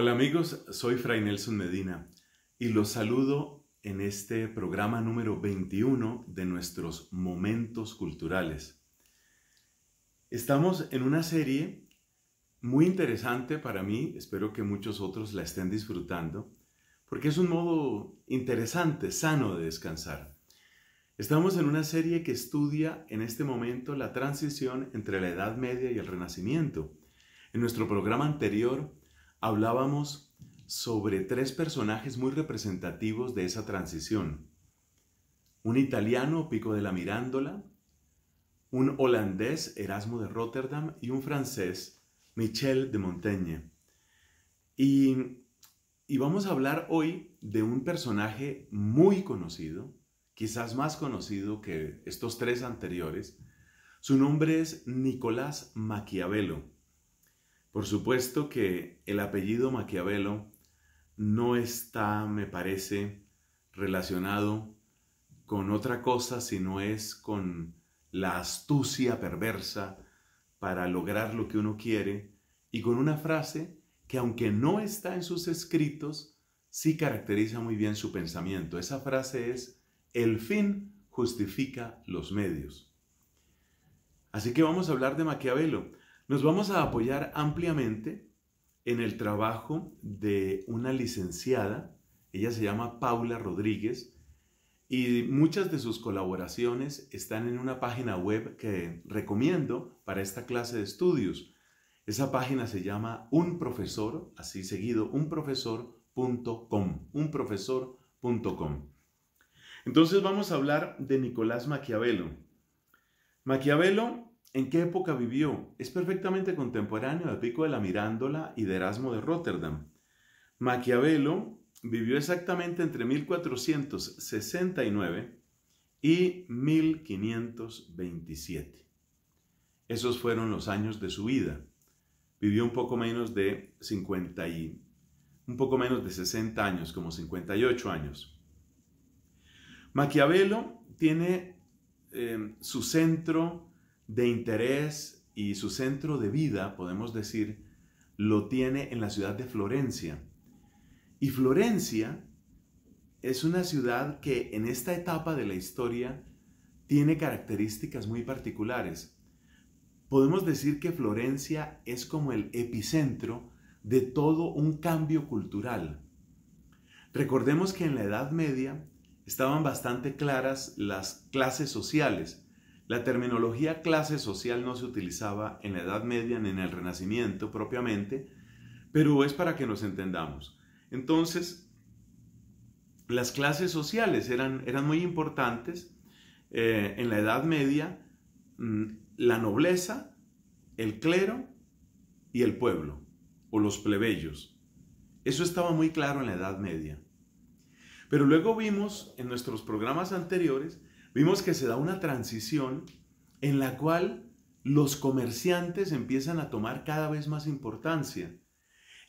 Hola amigos, soy Fray Nelson Medina y los saludo en este programa número 21 de nuestros Momentos Culturales. Estamos en una serie muy interesante para mí, espero que muchos otros la estén disfrutando, porque es un modo interesante, sano de descansar. Estamos en una serie que estudia en este momento la transición entre la Edad Media y el Renacimiento. En nuestro programa anterior, hablábamos sobre tres personajes muy representativos de esa transición. Un italiano, Pico de la Mirándola, un holandés, Erasmo de Rotterdam, y un francés, Michel de Montaigne. Y, y vamos a hablar hoy de un personaje muy conocido, quizás más conocido que estos tres anteriores. Su nombre es Nicolás Maquiavelo por supuesto que el apellido Maquiavelo no está, me parece, relacionado con otra cosa, sino es con la astucia perversa para lograr lo que uno quiere y con una frase que aunque no está en sus escritos, sí caracteriza muy bien su pensamiento. Esa frase es, el fin justifica los medios. Así que vamos a hablar de Maquiavelo. Nos vamos a apoyar ampliamente en el trabajo de una licenciada, ella se llama Paula Rodríguez, y muchas de sus colaboraciones están en una página web que recomiendo para esta clase de estudios. Esa página se llama Un Profesor, así seguido, unprofesor.com, unprofesor.com. Entonces vamos a hablar de Nicolás Maquiavelo. Maquiavelo ¿En qué época vivió? Es perfectamente contemporáneo de Pico de la Mirándola y de Erasmo de Rotterdam. Maquiavelo vivió exactamente entre 1469 y 1527. Esos fueron los años de su vida. Vivió un poco menos de 50 y un poco menos de 60 años, como 58 años. Maquiavelo tiene eh, su centro de interés y su centro de vida, podemos decir, lo tiene en la ciudad de Florencia. Y Florencia es una ciudad que en esta etapa de la historia tiene características muy particulares. Podemos decir que Florencia es como el epicentro de todo un cambio cultural. Recordemos que en la Edad Media estaban bastante claras las clases sociales la terminología clase social no se utilizaba en la Edad Media ni en el Renacimiento propiamente, pero es para que nos entendamos. Entonces, las clases sociales eran, eran muy importantes. Eh, en la Edad Media, mm, la nobleza, el clero y el pueblo, o los plebeyos. Eso estaba muy claro en la Edad Media. Pero luego vimos en nuestros programas anteriores vimos que se da una transición en la cual los comerciantes empiezan a tomar cada vez más importancia.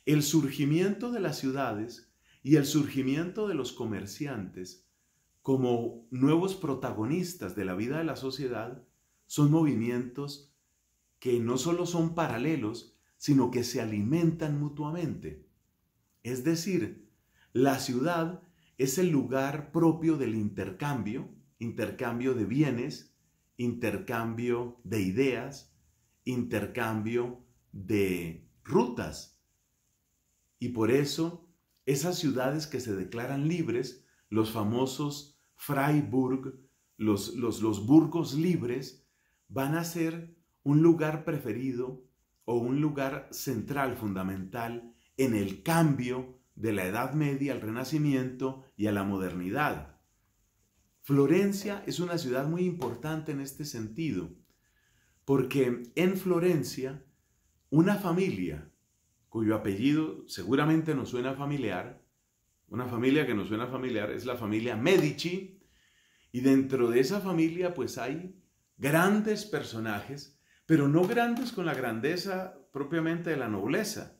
El surgimiento de las ciudades y el surgimiento de los comerciantes como nuevos protagonistas de la vida de la sociedad son movimientos que no solo son paralelos, sino que se alimentan mutuamente. Es decir, la ciudad es el lugar propio del intercambio, intercambio de bienes, intercambio de ideas, intercambio de rutas. Y por eso esas ciudades que se declaran libres, los famosos Freiburg, los, los burgos libres, van a ser un lugar preferido o un lugar central, fundamental, en el cambio de la Edad Media al Renacimiento y a la modernidad. Florencia es una ciudad muy importante en este sentido, porque en Florencia una familia cuyo apellido seguramente nos suena familiar, una familia que nos suena familiar es la familia Medici, y dentro de esa familia pues hay grandes personajes, pero no grandes con la grandeza propiamente de la nobleza,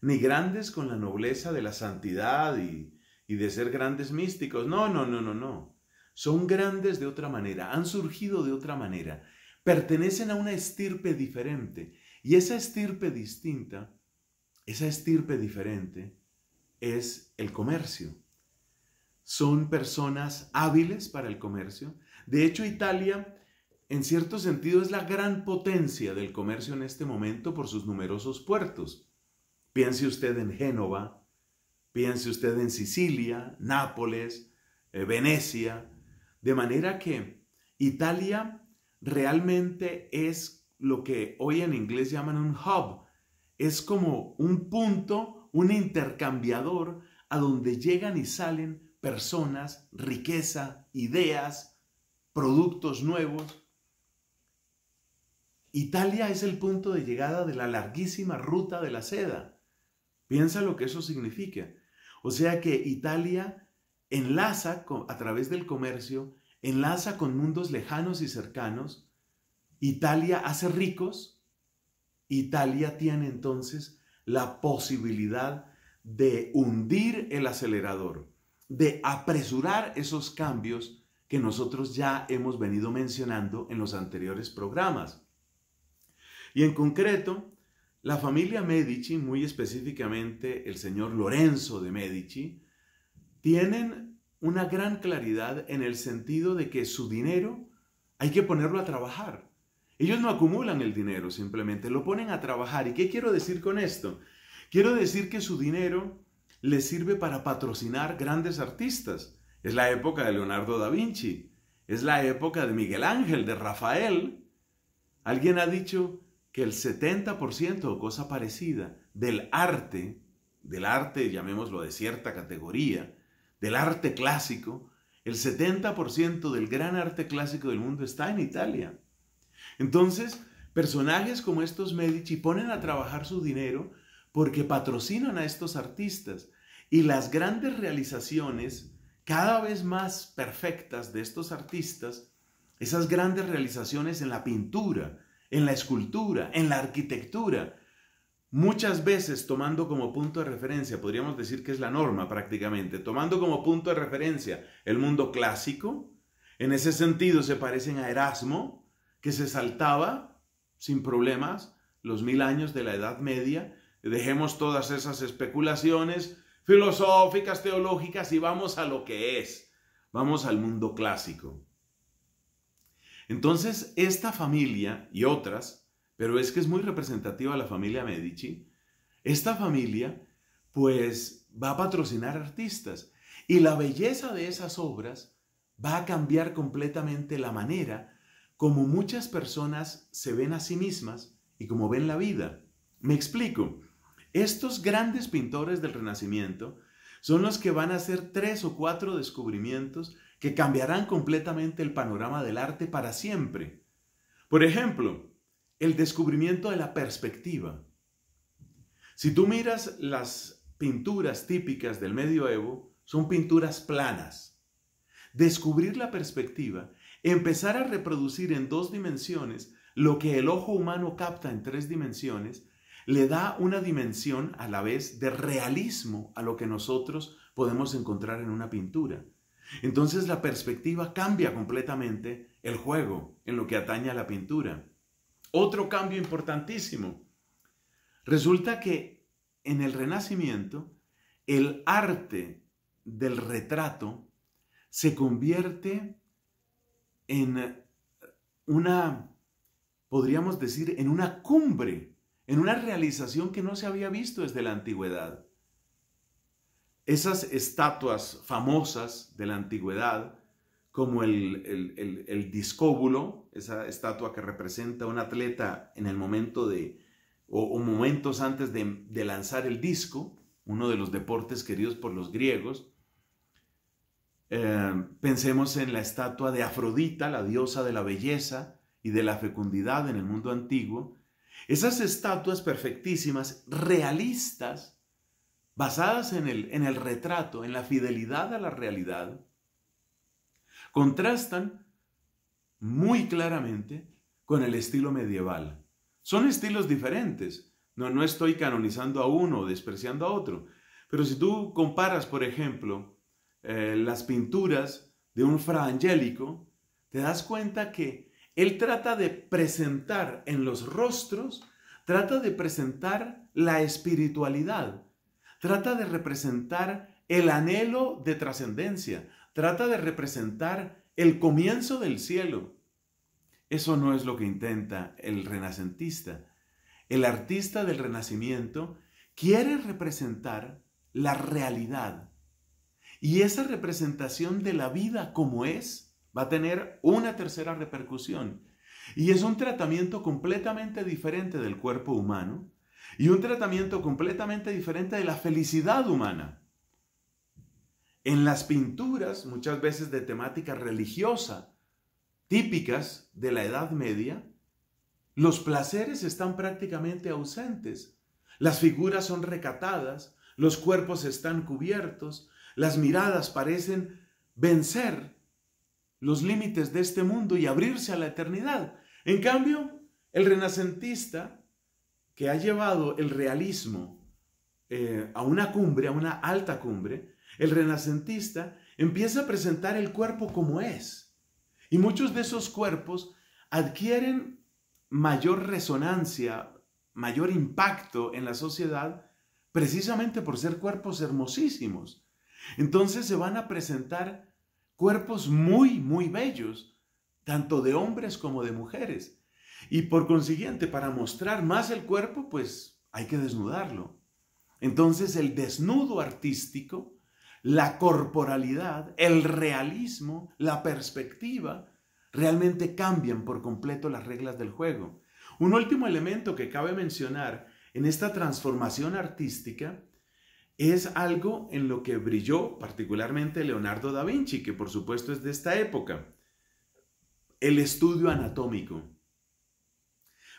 ni grandes con la nobleza de la santidad y, y de ser grandes místicos. No, no, no, no, no son grandes de otra manera, han surgido de otra manera, pertenecen a una estirpe diferente. Y esa estirpe distinta, esa estirpe diferente, es el comercio. Son personas hábiles para el comercio. De hecho, Italia, en cierto sentido, es la gran potencia del comercio en este momento por sus numerosos puertos. Piense usted en Génova, piense usted en Sicilia, Nápoles, eh, Venecia, de manera que Italia realmente es lo que hoy en inglés llaman un hub. Es como un punto, un intercambiador a donde llegan y salen personas, riqueza, ideas, productos nuevos. Italia es el punto de llegada de la larguísima ruta de la seda. Piensa lo que eso significa. O sea que Italia enlaza a través del comercio, enlaza con mundos lejanos y cercanos. Italia hace ricos. Italia tiene entonces la posibilidad de hundir el acelerador, de apresurar esos cambios que nosotros ya hemos venido mencionando en los anteriores programas. Y en concreto, la familia Medici, muy específicamente el señor Lorenzo de Medici, tienen una gran claridad en el sentido de que su dinero hay que ponerlo a trabajar. Ellos no acumulan el dinero, simplemente lo ponen a trabajar. ¿Y qué quiero decir con esto? Quiero decir que su dinero les sirve para patrocinar grandes artistas. Es la época de Leonardo da Vinci, es la época de Miguel Ángel, de Rafael. Alguien ha dicho que el 70% o cosa parecida del arte, del arte, llamémoslo de cierta categoría, del arte clásico, el 70% del gran arte clásico del mundo está en Italia. Entonces, personajes como estos Medici ponen a trabajar su dinero porque patrocinan a estos artistas y las grandes realizaciones cada vez más perfectas de estos artistas, esas grandes realizaciones en la pintura, en la escultura, en la arquitectura, Muchas veces tomando como punto de referencia, podríamos decir que es la norma prácticamente, tomando como punto de referencia el mundo clásico, en ese sentido se parecen a Erasmo, que se saltaba sin problemas los mil años de la Edad Media. Dejemos todas esas especulaciones filosóficas, teológicas y vamos a lo que es, vamos al mundo clásico. Entonces, esta familia y otras pero es que es muy representativa la familia Medici. Esta familia, pues, va a patrocinar artistas y la belleza de esas obras va a cambiar completamente la manera como muchas personas se ven a sí mismas y como ven la vida. Me explico. Estos grandes pintores del Renacimiento son los que van a hacer tres o cuatro descubrimientos que cambiarán completamente el panorama del arte para siempre. Por ejemplo, el descubrimiento de la perspectiva. Si tú miras las pinturas típicas del medioevo, son pinturas planas. Descubrir la perspectiva, empezar a reproducir en dos dimensiones lo que el ojo humano capta en tres dimensiones, le da una dimensión a la vez de realismo a lo que nosotros podemos encontrar en una pintura. Entonces la perspectiva cambia completamente el juego en lo que atañe a la pintura. Otro cambio importantísimo. Resulta que en el Renacimiento el arte del retrato se convierte en una, podríamos decir, en una cumbre, en una realización que no se había visto desde la antigüedad. Esas estatuas famosas de la antigüedad como el, el, discóbulo, esa estatua que representa a un atleta en el momento de, o, momentos antes de, lanzar el disco, uno de los deportes queridos por los griegos. Eh, pensemos en la estatua de Afrodita, la diosa de la belleza y de la fecundidad en el mundo antiguo. Esas estatuas perfectísimas, realistas, basadas en el retrato, en la fidelidad a la realidad, contrastan muy claramente con el estilo medieval. Son estilos diferentes. No, no estoy canonizando a uno o despreciando a otro. Pero si tú comparas, por ejemplo, eh, las pinturas de un fra te das cuenta que él trata de presentar en los rostros, trata de presentar la espiritualidad, trata de representar el anhelo de trascendencia, trata de representar el comienzo del cielo. Eso no es lo que intenta el renacentista. El artista del renacimiento quiere representar la realidad. Y esa representación de la vida como es va a tener una tercera repercusión. Y es un tratamiento completamente diferente del cuerpo humano y un tratamiento completamente diferente de la felicidad humana en las pinturas, muchas veces de temática religiosa, típicas de la Edad Media, los placeres están prácticamente ausentes. Las figuras son recatadas, los cuerpos están cubiertos, las miradas parecen vencer los límites de este mundo y abrirse a la eternidad. En cambio, el renacentista que ha llevado el realismo eh, a una cumbre, a una alta cumbre, el renacentista, empieza a presentar el cuerpo como es. Y muchos de esos cuerpos adquieren mayor resonancia, mayor impacto en la sociedad, precisamente por ser cuerpos hermosísimos. Entonces se van a presentar cuerpos muy, muy bellos, tanto de hombres como de mujeres. Y por consiguiente, para mostrar más el cuerpo, pues hay que desnudarlo. Entonces el desnudo artístico la corporalidad, el realismo, la perspectiva, realmente cambian por completo las reglas del juego. Un último elemento que cabe mencionar en esta transformación artística es algo en lo que brilló particularmente Leonardo da Vinci, que por supuesto es de esta época, el estudio anatómico.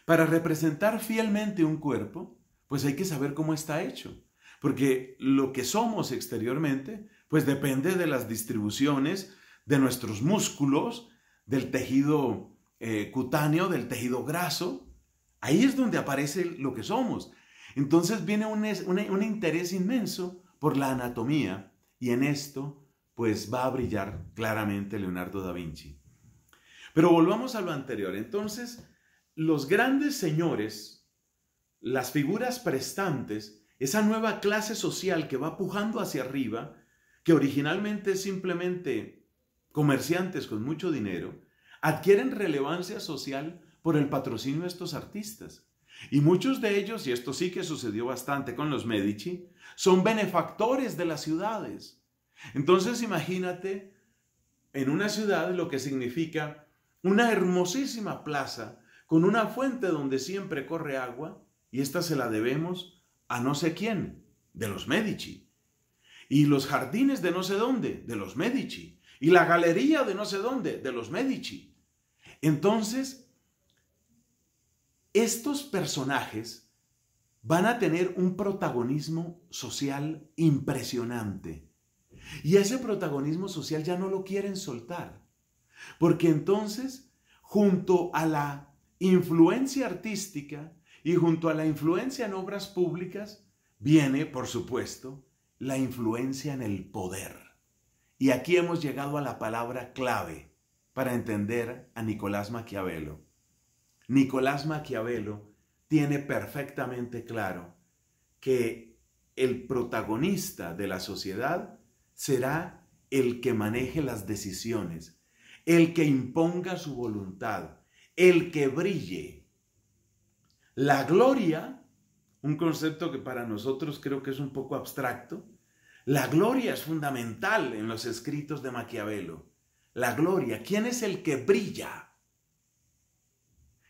Para representar fielmente un cuerpo, pues hay que saber cómo está hecho. Porque lo que somos exteriormente, pues depende de las distribuciones de nuestros músculos, del tejido eh, cutáneo, del tejido graso. Ahí es donde aparece lo que somos. Entonces viene un, un interés inmenso por la anatomía y en esto pues va a brillar claramente Leonardo da Vinci. Pero volvamos a lo anterior. Entonces, los grandes señores, las figuras prestantes, esa nueva clase social que va pujando hacia arriba, que originalmente simplemente comerciantes con mucho dinero, adquieren relevancia social por el patrocinio de estos artistas. Y muchos de ellos, y esto sí que sucedió bastante con los Medici, son benefactores de las ciudades. Entonces imagínate en una ciudad lo que significa una hermosísima plaza con una fuente donde siempre corre agua, y esta se la debemos a no sé quién, de los Medici. Y los jardines de no sé dónde, de los Medici. Y la galería de no sé dónde, de los Medici. Entonces, estos personajes van a tener un protagonismo social impresionante. Y ese protagonismo social ya no lo quieren soltar. Porque entonces, junto a la influencia artística, y junto a la influencia en obras públicas viene, por supuesto, la influencia en el poder. Y aquí hemos llegado a la palabra clave para entender a Nicolás Maquiavelo. Nicolás Maquiavelo tiene perfectamente claro que el protagonista de la sociedad será el que maneje las decisiones, el que imponga su voluntad, el que brille la gloria, un concepto que para nosotros creo que es un poco abstracto, la gloria es fundamental en los escritos de Maquiavelo. La gloria, ¿quién es el que brilla?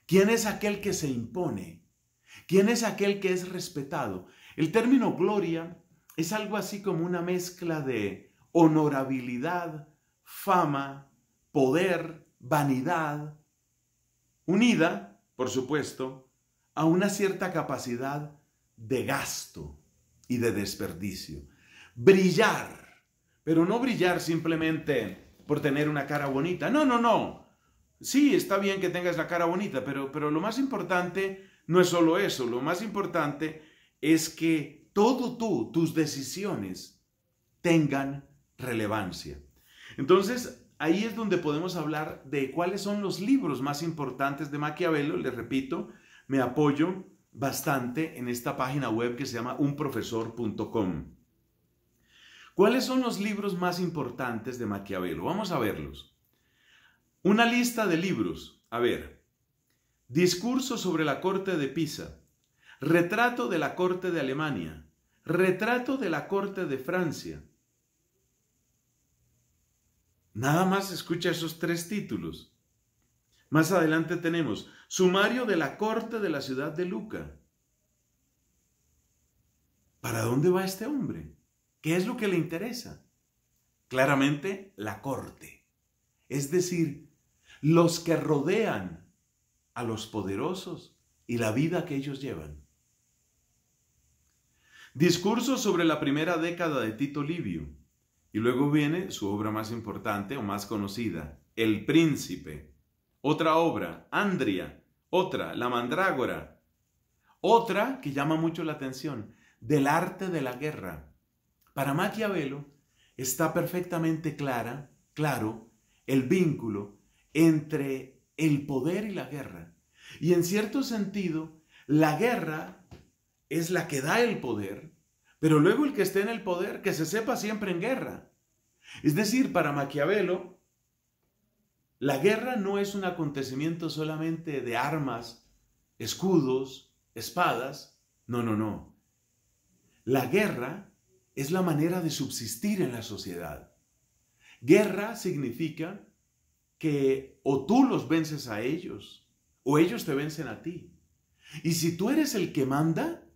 ¿Quién es aquel que se impone? ¿Quién es aquel que es respetado? El término gloria es algo así como una mezcla de honorabilidad, fama, poder, vanidad, unida, por supuesto, a una cierta capacidad de gasto y de desperdicio. Brillar, pero no brillar simplemente por tener una cara bonita. No, no, no. Sí, está bien que tengas la cara bonita, pero, pero lo más importante no es solo eso. Lo más importante es que todo tú, tus decisiones, tengan relevancia. Entonces, ahí es donde podemos hablar de cuáles son los libros más importantes de Maquiavelo. Les repito, me apoyo bastante en esta página web que se llama unprofesor.com. ¿Cuáles son los libros más importantes de Maquiavelo? Vamos a verlos. Una lista de libros. A ver. Discurso sobre la corte de Pisa. Retrato de la corte de Alemania. Retrato de la corte de Francia. Nada más escucha esos tres títulos. Más adelante tenemos Sumario de la corte de la ciudad de Luca. ¿Para dónde va este hombre? ¿Qué es lo que le interesa? Claramente la corte, es decir, los que rodean a los poderosos y la vida que ellos llevan. Discurso sobre la primera década de Tito Livio y luego viene su obra más importante o más conocida, El Príncipe. Otra obra, Andria, otra, la mandrágora. Otra que llama mucho la atención, del arte de la guerra. Para Maquiavelo está perfectamente clara, claro, el vínculo entre el poder y la guerra. Y en cierto sentido, la guerra es la que da el poder, pero luego el que esté en el poder, que se sepa siempre en guerra. Es decir, para Maquiavelo, la guerra no es un acontecimiento solamente de armas, escudos, espadas. No, no, no. La guerra es la manera de subsistir en la sociedad. Guerra significa que o tú los vences a ellos o ellos te vencen a ti. Y si tú eres el que manda,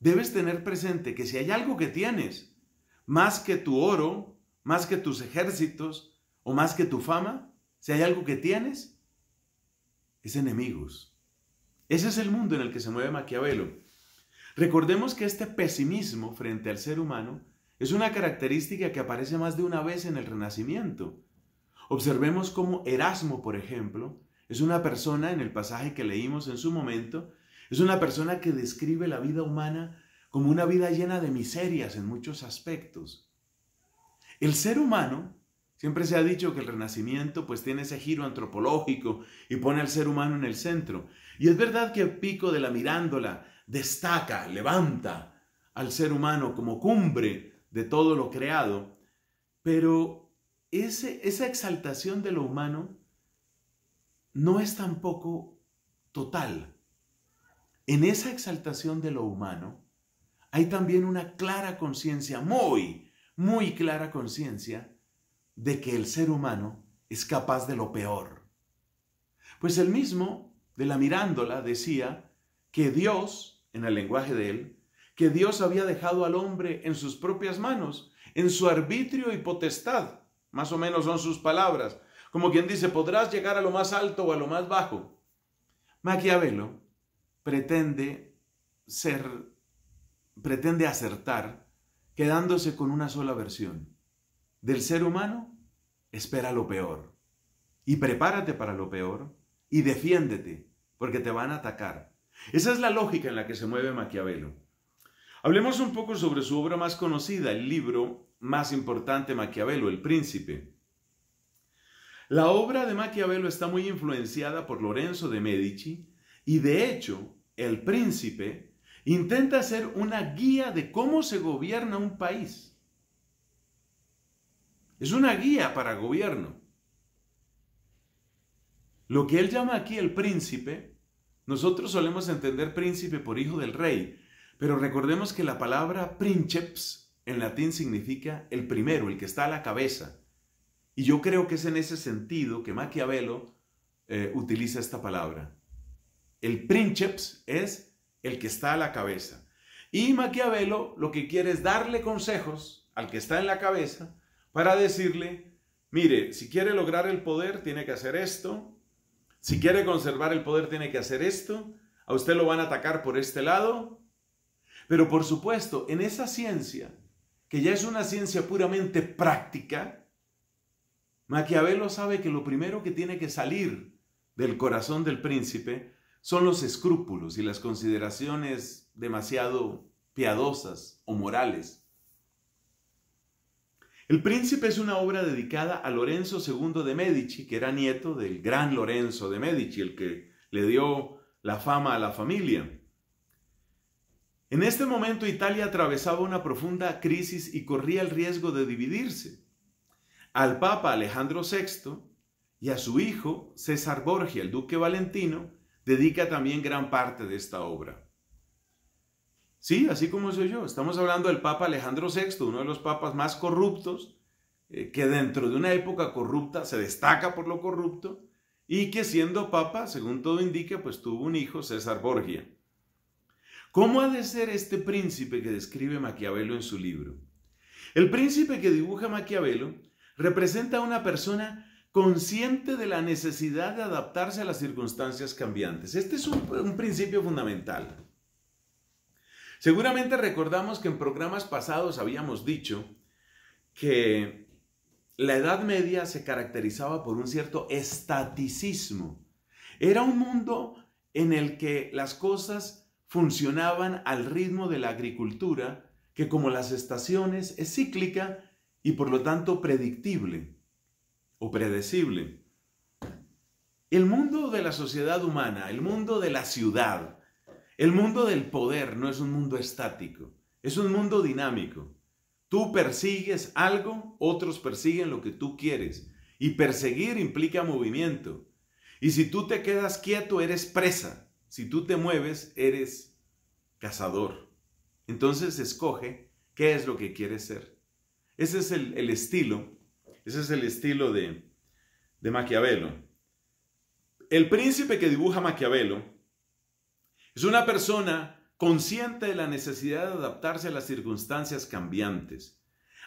debes tener presente que si hay algo que tienes, más que tu oro, más que tus ejércitos o más que tu fama, si hay algo que tienes, es enemigos. Ese es el mundo en el que se mueve Maquiavelo. Recordemos que este pesimismo frente al ser humano es una característica que aparece más de una vez en el Renacimiento. Observemos cómo Erasmo, por ejemplo, es una persona, en el pasaje que leímos en su momento, es una persona que describe la vida humana como una vida llena de miserias en muchos aspectos. El ser humano Siempre se ha dicho que el Renacimiento pues tiene ese giro antropológico y pone al ser humano en el centro. Y es verdad que el pico de la mirándola destaca, levanta al ser humano como cumbre de todo lo creado, pero ese, esa exaltación de lo humano no es tampoco total. En esa exaltación de lo humano hay también una clara conciencia, muy, muy clara conciencia, de que el ser humano es capaz de lo peor. Pues el mismo de la mirándola decía que Dios, en el lenguaje de él, que Dios había dejado al hombre en sus propias manos, en su arbitrio y potestad. Más o menos son sus palabras. Como quien dice, podrás llegar a lo más alto o a lo más bajo. Maquiavelo pretende ser, pretende acertar, quedándose con una sola versión del ser humano, espera lo peor. Y prepárate para lo peor y defiéndete, porque te van a atacar. Esa es la lógica en la que se mueve Maquiavelo. Hablemos un poco sobre su obra más conocida, el libro más importante Maquiavelo, El Príncipe. La obra de Maquiavelo está muy influenciada por Lorenzo de Medici y de hecho El Príncipe intenta ser una guía de cómo se gobierna un país. Es una guía para gobierno. Lo que él llama aquí el príncipe, nosotros solemos entender príncipe por hijo del rey, pero recordemos que la palabra princeps en latín significa el primero, el que está a la cabeza. Y yo creo que es en ese sentido que Maquiavelo eh, utiliza esta palabra. El princeps es el que está a la cabeza. Y Maquiavelo lo que quiere es darle consejos al que está en la cabeza para decirle, mire, si quiere lograr el poder, tiene que hacer esto, si quiere conservar el poder, tiene que hacer esto, a usted lo van a atacar por este lado, pero por supuesto, en esa ciencia, que ya es una ciencia puramente práctica, Maquiavelo sabe que lo primero que tiene que salir del corazón del príncipe son los escrúpulos y las consideraciones demasiado piadosas o morales. El Príncipe es una obra dedicada a Lorenzo II de Medici, que era nieto del gran Lorenzo de Medici, el que le dio la fama a la familia. En este momento Italia atravesaba una profunda crisis y corría el riesgo de dividirse. Al Papa Alejandro VI y a su hijo César Borgia, el duque Valentino, dedica también gran parte de esta obra. Sí, así como soy yo. Estamos hablando del Papa Alejandro VI, uno de los papas más corruptos, eh, que dentro de una época corrupta se destaca por lo corrupto y que siendo papa, según todo indica, pues tuvo un hijo, César Borgia. ¿Cómo ha de ser este príncipe que describe Maquiavelo en su libro? El príncipe que dibuja Maquiavelo representa a una persona consciente de la necesidad de adaptarse a las circunstancias cambiantes. Este es un principio fundamental. Seguramente recordamos que en programas pasados habíamos dicho que la Edad Media se caracterizaba por un cierto estaticismo. Era un mundo en el que las cosas funcionaban al ritmo de la agricultura, que como las estaciones es cíclica y por lo tanto predictible o predecible. El mundo de la sociedad humana, el mundo de la ciudad, el mundo del poder no es un mundo estático, es un mundo dinámico. Tú persigues algo, otros persiguen lo que tú quieres. Y perseguir implica movimiento. Y si tú te quedas quieto, eres presa. Si tú te mueves, eres cazador. Entonces escoge qué es lo que quieres ser. Ese es el, estilo, ese es el estilo de, de Maquiavelo. El príncipe que dibuja Maquiavelo es una persona consciente de la necesidad de adaptarse a las circunstancias cambiantes.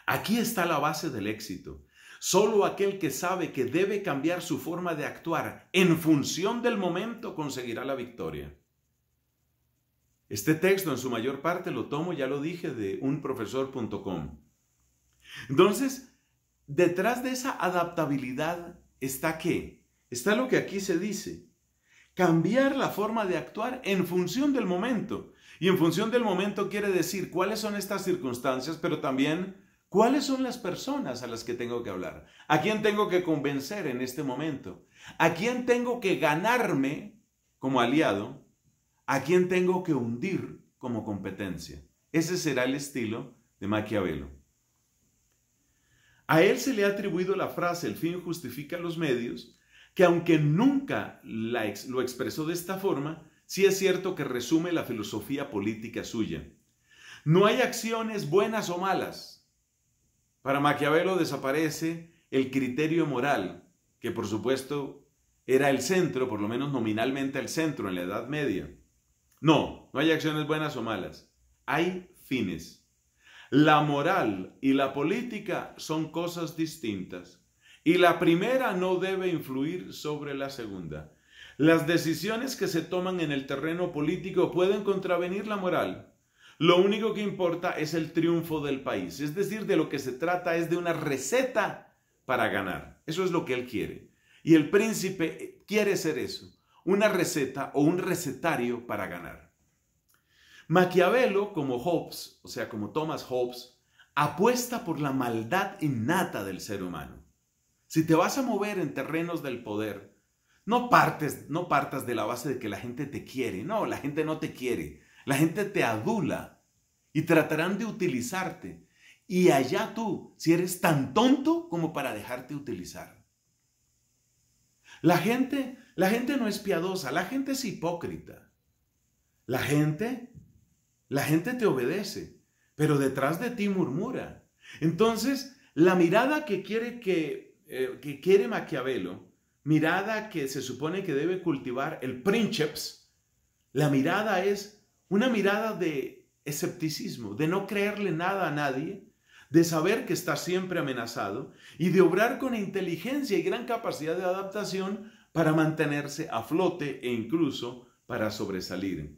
Aquí está la base del éxito. Solo aquel que sabe que debe cambiar su forma de actuar en función del momento conseguirá la victoria. Este texto en su mayor parte lo tomo, ya lo dije, de unprofesor.com. Entonces, detrás de esa adaptabilidad está qué? Está lo que aquí se dice cambiar la forma de actuar en función del momento. Y en función del momento quiere decir cuáles son estas circunstancias, pero también cuáles son las personas a las que tengo que hablar, a quién tengo que convencer en este momento, a quién tengo que ganarme como aliado, a quién tengo que hundir como competencia. Ese será el estilo de Maquiavelo. A él se le ha atribuido la frase el fin justifica los medios, que aunque nunca lo expresó de esta forma, sí es cierto que resume la filosofía política suya. No hay acciones buenas o malas. Para Maquiavelo desaparece el criterio moral, que por supuesto era el centro, por lo menos nominalmente el centro en la Edad Media. No, no hay acciones buenas o malas. Hay fines. La moral y la política son cosas distintas. Y la primera no debe influir sobre la segunda. Las decisiones que se toman en el terreno político pueden contravenir la moral. Lo único que importa es el triunfo del país. Es decir, de lo que se trata es de una receta para ganar. Eso es lo que él quiere. Y el príncipe quiere ser eso, una receta o un recetario para ganar. Maquiavelo, como Hobbes, o sea, como Thomas Hobbes, apuesta por la maldad innata del ser humano. Si te vas a mover en terrenos del poder, no partes, no partas de la base de que la gente te quiere. No, la gente no te quiere. La gente te adula y tratarán de utilizarte. Y allá tú, si eres tan tonto como para dejarte utilizar. La gente, la gente no es piadosa, la gente es hipócrita. La gente, la gente te obedece, pero detrás de ti murmura. Entonces, la mirada que quiere que eh, que quiere Maquiavelo, mirada que se supone que debe cultivar el princeps, la mirada es una mirada de escepticismo, de no creerle nada a nadie, de saber que está siempre amenazado y de obrar con inteligencia y gran capacidad de adaptación para mantenerse a flote e incluso para sobresalir.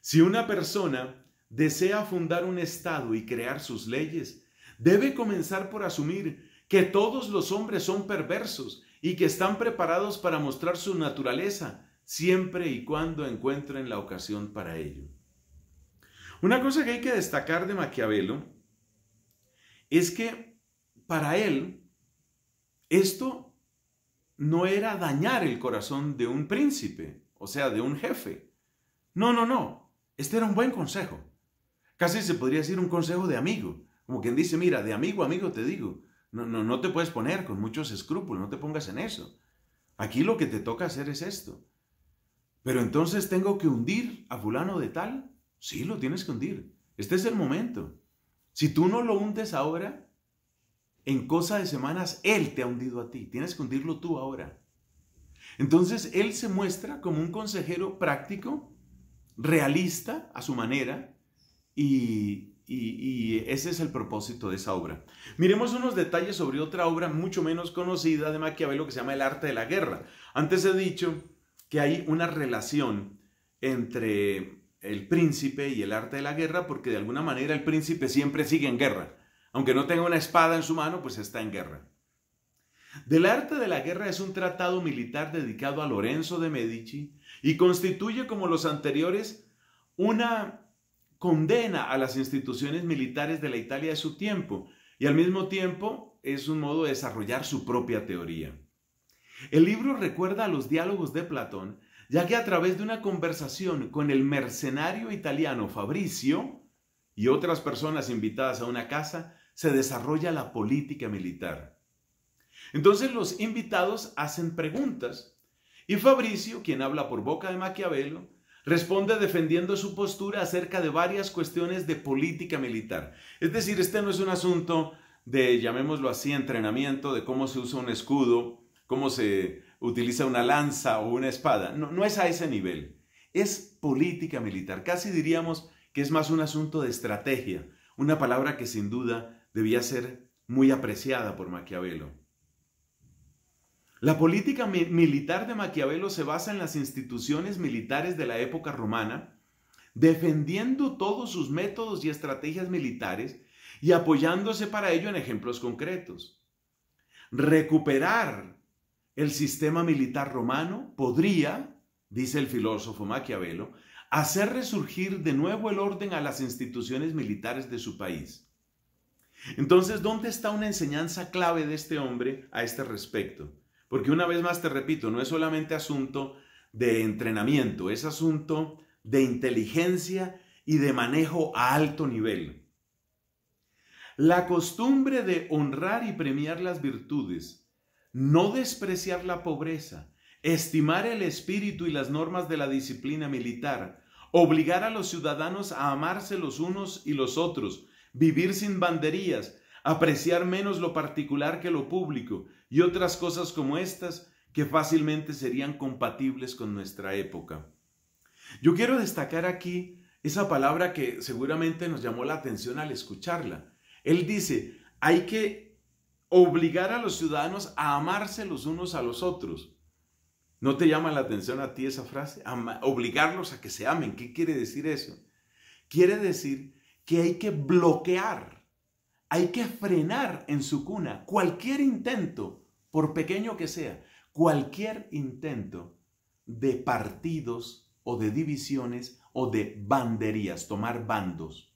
Si una persona desea fundar un Estado y crear sus leyes, debe comenzar por asumir que todos los hombres son perversos y que están preparados para mostrar su naturaleza, siempre y cuando encuentren la ocasión para ello. Una cosa que hay que destacar de Maquiavelo es que para él esto no era dañar el corazón de un príncipe, o sea, de un jefe. No, no, no. Este era un buen consejo. Casi se podría decir un consejo de amigo. Como quien dice, mira, de amigo a amigo te digo, no, te puedes poner con muchos escrúpulos, no te pongas en eso. Aquí lo que te toca hacer es esto. Pero entonces tengo que hundir a fulano de tal. Sí, lo tienes que hundir. Este es el momento. Si tú no lo hundes ahora, en cosa de semanas, él te ha hundido a ti. Tienes que hundirlo tú ahora. Entonces, él se muestra como un consejero práctico, realista a su manera, y, y, ese es el propósito de esa obra. Miremos unos detalles sobre otra obra mucho menos conocida de Maquiavelo que se llama El arte de la guerra. Antes he dicho que hay una relación entre el príncipe y el arte de la guerra porque de alguna manera el príncipe siempre sigue en guerra. Aunque no tenga una espada en su mano, pues está en guerra. Del arte de la guerra es un tratado militar dedicado a Lorenzo de Medici y constituye, como los anteriores, una condena a las instituciones militares de la Italia de su tiempo y al mismo tiempo es un modo de desarrollar su propia teoría. El libro recuerda a los diálogos de Platón, ya que a través de una conversación con el mercenario italiano Fabricio y otras personas invitadas a una casa, se desarrolla la política militar. Entonces los invitados hacen preguntas y Fabricio, quien habla por boca de Maquiavelo, Responde defendiendo su postura acerca de varias cuestiones de política militar. Es decir, este no es un asunto de, llamémoslo así, entrenamiento, de cómo se usa un escudo, cómo se utiliza una lanza o una espada. No, es a ese nivel. Es política militar. Casi diríamos que es más un asunto de estrategia, una palabra que sin duda debía ser muy apreciada por Maquiavelo. La política militar de Maquiavelo se basa en las instituciones militares de la época romana, defendiendo todos sus métodos y estrategias militares y apoyándose para ello en ejemplos concretos. Recuperar el sistema militar romano podría, dice el filósofo Maquiavelo, hacer resurgir de nuevo el orden a las instituciones militares de su país. Entonces, ¿dónde está una enseñanza clave de este hombre a este respecto? Porque una vez más te repito, no es solamente asunto de entrenamiento, es asunto de inteligencia y de manejo a alto nivel. La costumbre de honrar y premiar las virtudes, no despreciar la pobreza, estimar el espíritu y las normas de la disciplina militar, obligar a los ciudadanos a amarse los unos y los otros, vivir sin banderías, apreciar menos lo particular que lo público, y otras cosas como estas que fácilmente serían compatibles con nuestra época. Yo quiero destacar aquí esa palabra que seguramente nos llamó la atención al escucharla. Él dice, hay que obligar a los ciudadanos a amarse los unos a los otros. ¿No te llama la atención a ti esa frase? obligarlos a que se amen. ¿Qué quiere decir eso? Quiere decir que hay que bloquear, hay que frenar en su cuna cualquier intento por pequeño que sea, cualquier intento de partidos o de divisiones o de banderías, tomar bandos.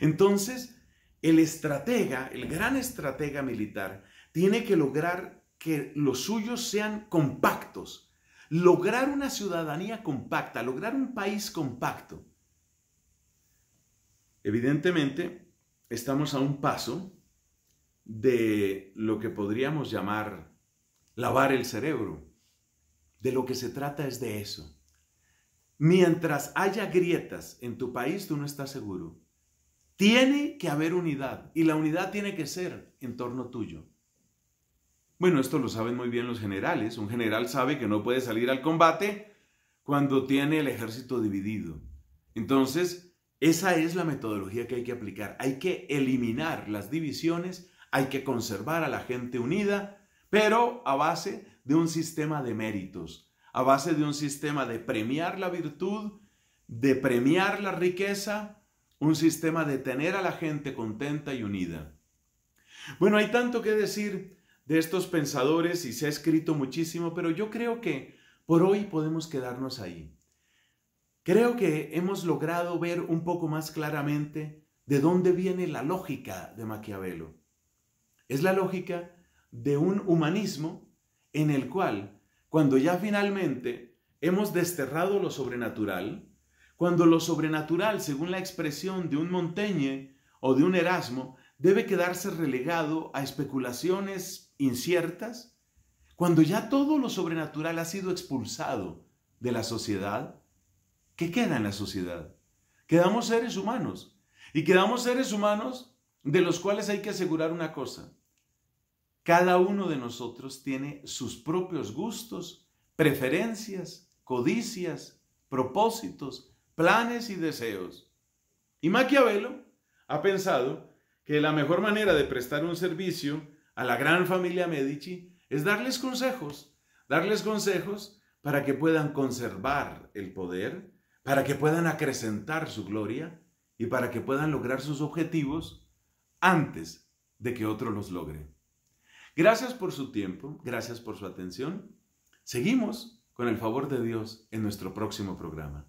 Entonces, el estratega, el gran estratega militar, tiene que lograr que los suyos sean compactos, lograr una ciudadanía compacta, lograr un país compacto. Evidentemente, estamos a un paso de lo que podríamos llamar lavar el cerebro. De lo que se trata es de eso. Mientras haya grietas en tu país, tú no estás seguro. Tiene que haber unidad y la unidad tiene que ser en torno tuyo. Bueno, esto lo saben muy bien los generales. Un general sabe que no puede salir al combate cuando tiene el ejército dividido. Entonces, esa es la metodología que hay que aplicar. Hay que eliminar las divisiones hay que conservar a la gente unida, pero a base de un sistema de méritos, a base de un sistema de premiar la virtud, de premiar la riqueza, un sistema de tener a la gente contenta y unida. Bueno, hay tanto que decir de estos pensadores y se ha escrito muchísimo, pero yo creo que por hoy podemos quedarnos ahí. Creo que hemos logrado ver un poco más claramente de dónde viene la lógica de Maquiavelo. Es la lógica de un humanismo en el cual, cuando ya finalmente hemos desterrado lo sobrenatural, cuando lo sobrenatural, según la expresión de un Montaigne o de un Erasmo, debe quedarse relegado a especulaciones inciertas, cuando ya todo lo sobrenatural ha sido expulsado de la sociedad, ¿qué queda en la sociedad? Quedamos seres humanos. Y quedamos seres humanos de los cuales hay que asegurar una cosa, cada uno de nosotros tiene sus propios gustos, preferencias, codicias, propósitos, planes y deseos. Y Maquiavelo ha pensado que la mejor manera de prestar un servicio a la gran familia Medici es darles consejos, darles consejos para que puedan conservar el poder, para que puedan acrecentar su gloria y para que puedan lograr sus objetivos antes de que otro los logre. Gracias por su tiempo, gracias por su atención. Seguimos con el favor de Dios en nuestro próximo programa.